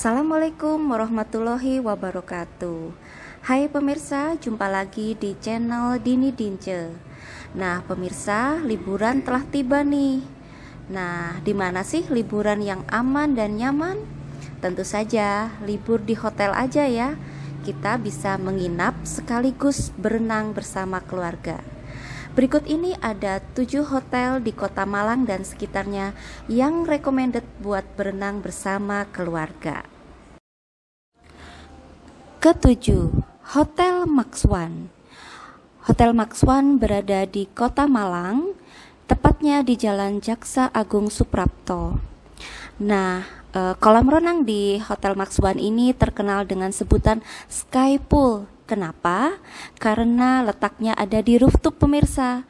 Assalamualaikum warahmatullahi wabarakatuh Hai pemirsa, jumpa lagi di channel Dini Dince Nah pemirsa, liburan telah tiba nih Nah, di mana sih liburan yang aman dan nyaman? Tentu saja, libur di hotel aja ya Kita bisa menginap sekaligus berenang bersama keluarga Berikut ini ada 7 hotel di Kota Malang dan sekitarnya yang recommended buat berenang bersama keluarga. Ketujuh, Hotel Maxwan. Hotel Maxwan berada di Kota Malang, tepatnya di Jalan Jaksa Agung Suprapto. Nah, eh, kolam renang di Hotel Maxwan ini terkenal dengan sebutan Sky Pool. Kenapa? Karena letaknya ada di rooftop pemirsa.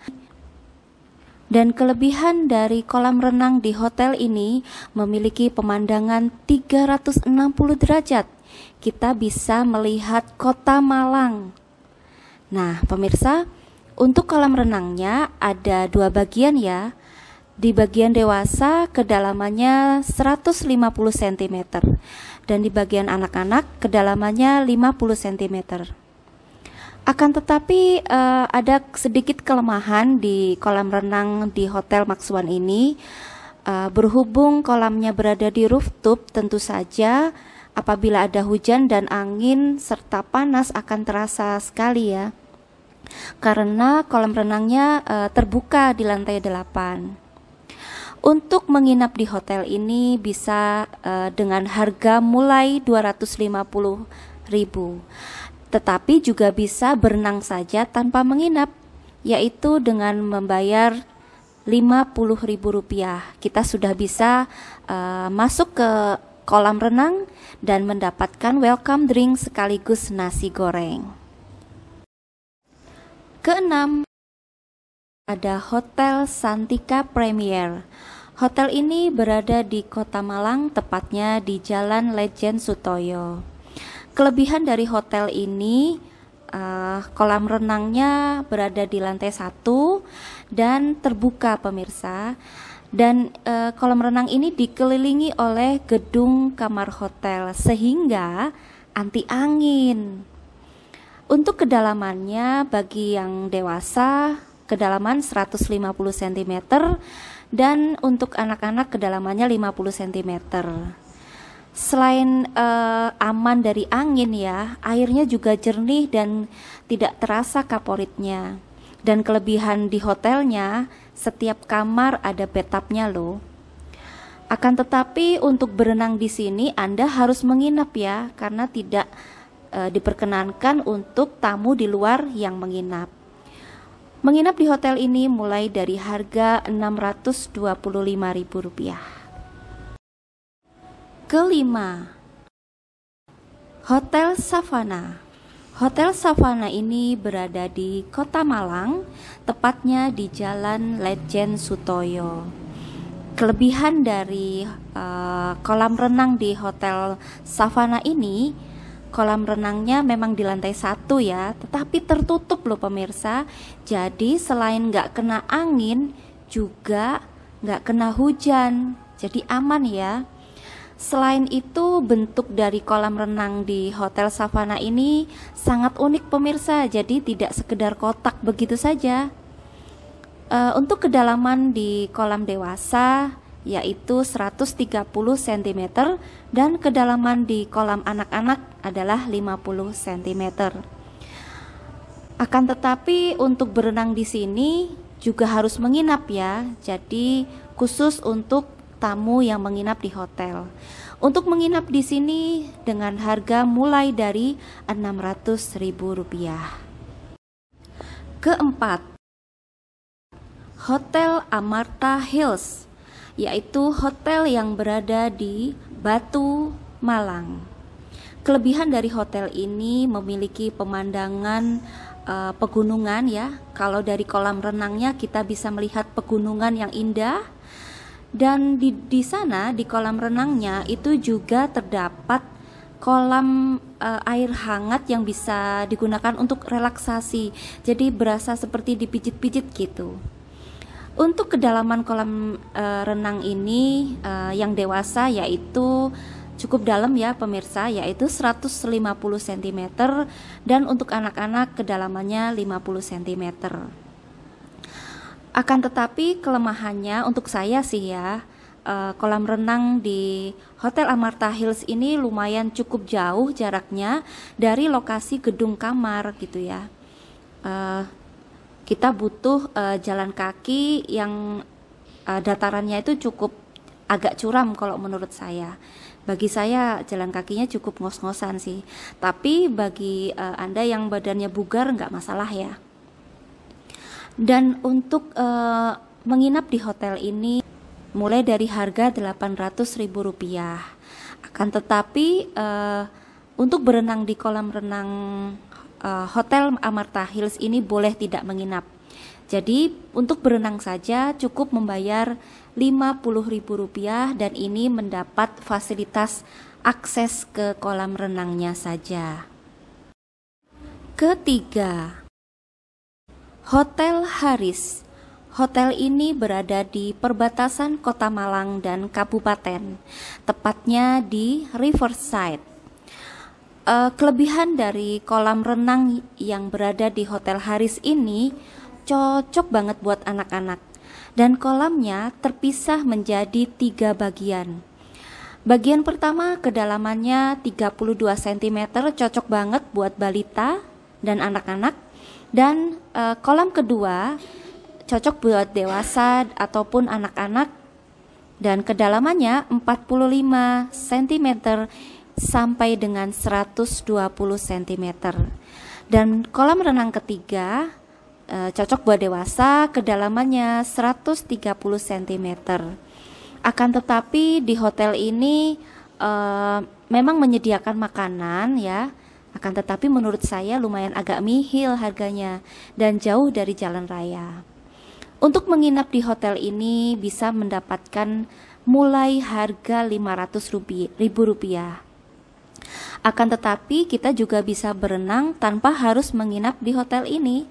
Dan kelebihan dari kolam renang di hotel ini memiliki pemandangan 360 derajat kita bisa melihat kota Malang. Nah, pemirsa, untuk kolam renangnya ada dua bagian ya. Di bagian dewasa kedalamannya 150 cm dan di bagian anak-anak kedalamannya 50 cm. Akan tetapi uh, ada sedikit kelemahan di kolam renang di Hotel Maxwan ini. Uh, berhubung kolamnya berada di rooftop, tentu saja Apabila ada hujan dan angin serta panas akan terasa sekali ya. Karena kolam renangnya e, terbuka di lantai 8. Untuk menginap di hotel ini bisa e, dengan harga mulai 250 ribu tetapi juga bisa berenang saja tanpa menginap, yaitu dengan membayar Rp50.000. Kita sudah bisa uh, masuk ke kolam renang dan mendapatkan welcome drink sekaligus nasi goreng. Keenam, ada Hotel Santika Premier. Hotel ini berada di Kota Malang, tepatnya di Jalan Legend Sutoyo. Kelebihan dari hotel ini uh, kolam renangnya berada di lantai satu dan terbuka pemirsa dan e, kolam renang ini dikelilingi oleh gedung kamar hotel sehingga anti angin. Untuk kedalamannya bagi yang dewasa kedalaman 150 cm dan untuk anak-anak kedalamannya 50 cm. Selain e, aman dari angin ya, airnya juga jernih dan tidak terasa kaporitnya. Dan kelebihan di hotelnya, setiap kamar ada bathtubnya loh. Akan tetapi untuk berenang di sini Anda harus menginap ya, karena tidak e, diperkenankan untuk tamu di luar yang menginap. Menginap di hotel ini mulai dari harga Rp625.000. Kelima, Hotel Savana. Hotel Savana ini berada di Kota Malang, tepatnya di Jalan Legend Sutoyo. Kelebihan dari uh, kolam renang di Hotel Savana ini, kolam renangnya memang di lantai satu ya, tetapi tertutup loh pemirsa. Jadi selain nggak kena angin, juga nggak kena hujan, jadi aman ya. Selain itu, bentuk dari kolam renang di Hotel Savana ini sangat unik pemirsa, jadi tidak sekedar kotak begitu saja. E, untuk kedalaman di kolam dewasa yaitu 130 cm dan kedalaman di kolam anak-anak adalah 50 cm. Akan tetapi untuk berenang di sini juga harus menginap ya. Jadi khusus untuk tamu yang menginap di hotel. Untuk menginap di sini dengan harga mulai dari Rp600.000. Keempat, Hotel Amarta Hills, yaitu hotel yang berada di Batu, Malang. Kelebihan dari hotel ini memiliki pemandangan uh, pegunungan ya. Kalau dari kolam renangnya kita bisa melihat pegunungan yang indah dan di di sana di kolam renangnya itu juga terdapat kolam uh, air hangat yang bisa digunakan untuk relaksasi. Jadi berasa seperti dipijit-pijit gitu. Untuk kedalaman kolam uh, renang ini uh, yang dewasa yaitu cukup dalam ya pemirsa yaitu 150 cm dan untuk anak-anak kedalamannya 50 cm. Akan tetapi kelemahannya untuk saya sih ya, eh, kolam renang di Hotel Amarta Hills ini lumayan cukup jauh jaraknya dari lokasi gedung kamar gitu ya. Eh, kita butuh eh, jalan kaki yang datarannya itu cukup agak curam kalau menurut saya. Bagi saya jalan kakinya cukup ngos-ngosan sih, tapi bagi uh, anda yang badannya bugar nggak masalah ya. Dan untuk uh, menginap di hotel ini mulai dari harga Rp800.000. Akan tetapi uh, untuk berenang di kolam renang uh, Hotel Amarta Hills ini boleh tidak menginap. Jadi untuk berenang saja cukup membayar Rp50.000 dan ini mendapat fasilitas akses ke kolam renangnya saja. Ketiga, Hotel Haris. Hotel ini berada di perbatasan Kota Malang dan Kabupaten, tepatnya di Riverside. Eh, kelebihan dari kolam renang yang berada di Hotel Haris ini cocok banget buat anak-anak, dan kolamnya terpisah menjadi tiga bagian. Bagian pertama kedalamannya 32 cm cocok banget buat balita dan anak-anak. Dan uh, kolam kedua cocok buat dewasa ataupun anak-anak dan kedalamannya 45 cm sampai dengan 120 cm. Dan kolam renang ketiga e, cocok buat dewasa, kedalamannya 130 cm. Akan tetapi di hotel ini e, memang menyediakan makanan ya akan tetapi menurut saya lumayan agak mihil harganya dan jauh dari jalan raya. Untuk menginap di hotel ini bisa mendapatkan mulai harga Rp500.000. ribu rupiah. Akan tetapi kita juga bisa berenang tanpa harus menginap di hotel ini.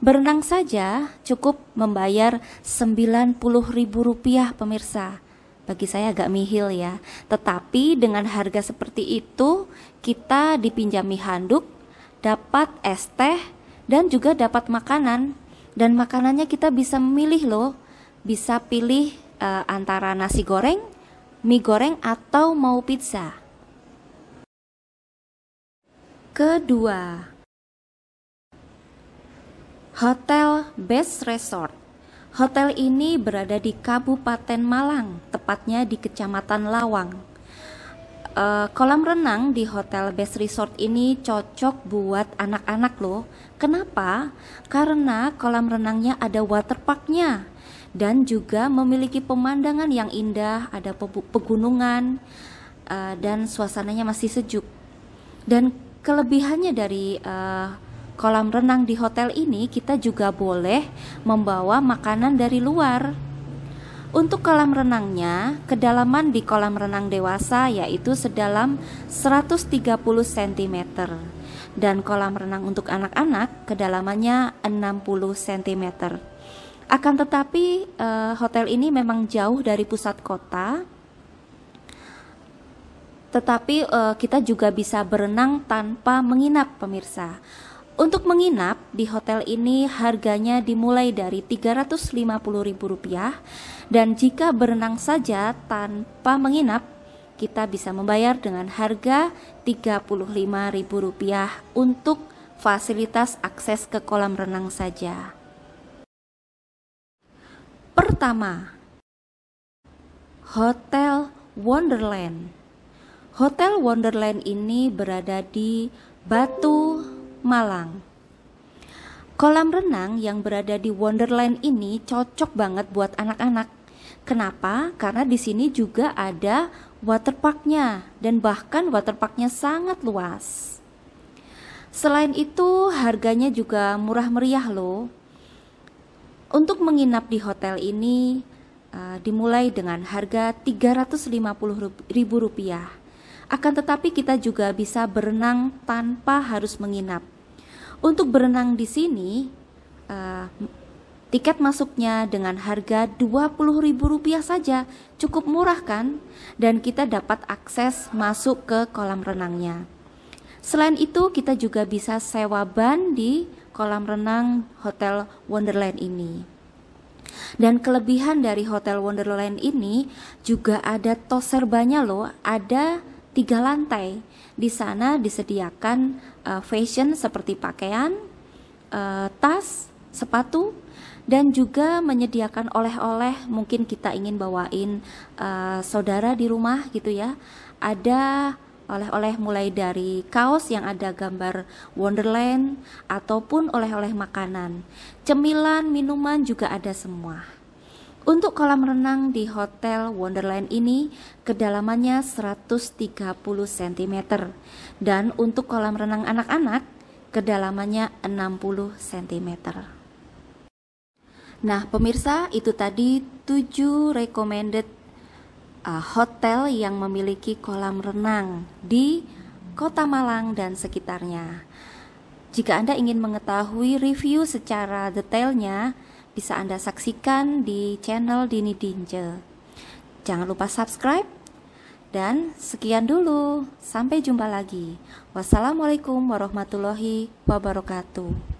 Berenang saja cukup membayar Rp90.000 pemirsa. Bagi saya agak mihil ya, tetapi dengan harga seperti itu kita dipinjami handuk, dapat es teh, dan juga dapat makanan. Dan makanannya kita bisa memilih loh, bisa pilih e, antara nasi goreng, mie goreng, atau mau pizza. Kedua, Hotel Best Resort. Hotel ini berada di Kabupaten Malang, tepatnya di Kecamatan Lawang. Uh, kolam renang di Hotel Best Resort ini cocok buat anak-anak loh. Kenapa? Karena kolam renangnya ada waterparknya dan juga memiliki pemandangan yang indah, ada pe pegunungan uh, dan suasananya masih sejuk. Dan kelebihannya dari uh, kolam renang di hotel ini kita juga boleh membawa makanan dari luar untuk kolam renangnya, kedalaman di kolam renang dewasa yaitu sedalam 130 cm dan kolam renang untuk anak-anak kedalamannya 60 cm. Akan tetapi, eh, hotel ini memang jauh dari pusat kota. Tetapi eh, kita juga bisa berenang tanpa menginap, pemirsa. Untuk menginap di hotel ini harganya dimulai dari Rp350.000 dan jika berenang saja tanpa menginap kita bisa membayar dengan harga Rp35.000 untuk fasilitas akses ke kolam renang saja. Pertama, Hotel Wonderland. Hotel Wonderland ini berada di Batu Malang. Kolam renang yang berada di Wonderland ini cocok banget buat anak-anak. Kenapa? Karena di sini juga ada waterparknya dan bahkan waterparknya sangat luas. Selain itu, harganya juga murah meriah loh. Untuk menginap di hotel ini uh, dimulai dengan harga Rp350.000. Akan tetapi kita juga bisa berenang tanpa harus menginap. Untuk berenang di sini, uh, tiket masuknya dengan harga Rp20.000 saja, cukup murah kan? Dan kita dapat akses masuk ke kolam renangnya. Selain itu, kita juga bisa sewa ban di kolam renang Hotel Wonderland ini. Dan kelebihan dari Hotel Wonderland ini juga ada toserbanya loh, ada tiga lantai. Di sana disediakan uh, fashion seperti pakaian, uh, tas, sepatu, dan juga menyediakan oleh-oleh. Mungkin kita ingin bawain uh, saudara di rumah gitu ya. Ada oleh-oleh mulai dari kaos yang ada gambar Wonderland ataupun oleh-oleh makanan. Cemilan, minuman juga ada semua. Untuk kolam renang di Hotel Wonderland ini, kedalamannya 130 cm. Dan untuk kolam renang anak-anak, kedalamannya 60 cm. Nah, pemirsa, itu tadi 7 recommended uh, hotel yang memiliki kolam renang di Kota Malang dan sekitarnya. Jika Anda ingin mengetahui review secara detailnya, bisa Anda saksikan di channel Dini Dinje. Jangan lupa subscribe. Dan sekian dulu, sampai jumpa lagi. Wassalamualaikum warahmatullahi wabarakatuh.